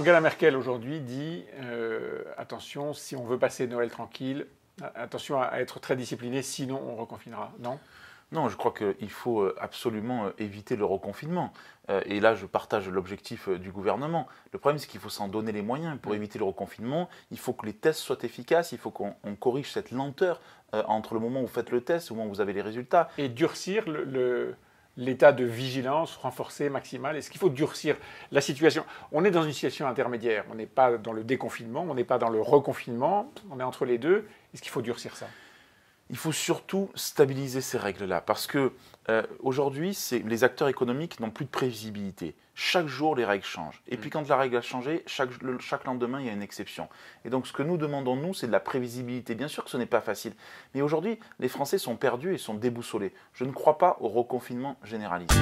Angela Merkel aujourd'hui dit euh, attention, si on veut passer Noël tranquille, attention à être très discipliné, sinon on reconfinera, non non, je crois qu'il faut euh, absolument euh, éviter le reconfinement. Et là, je partage l'objectif du gouvernement. Le problème, c'est qu'il faut s'en donner les moyens. Pour éviter le reconfinement, il faut que les tests soient efficaces, il faut qu'on corrige cette lenteur entre le moment où vous faites le test et le moment où vous avez les résultats. Et durcir le l'état de vigilance renforcée, maximale Est-ce qu'il faut durcir la situation On est dans une situation intermédiaire. On n'est pas dans le déconfinement, on n'est pas dans le reconfinement, on est entre les deux. Est-ce qu'il faut durcir ça il faut surtout stabiliser ces règles-là, parce que euh, aujourd'hui, les acteurs économiques n'ont plus de prévisibilité. Chaque jour, les règles changent. Et puis mm. quand la règle a changé, chaque, chaque, lendemain, il y a une exception. Et donc ce que nous demandons, nous, c'est de la prévisibilité. Bien sûr que ce n'est pas facile, mais aujourd'hui, les Français sont perdus et sont déboussolés. Je ne crois pas au reconfinement généralisé.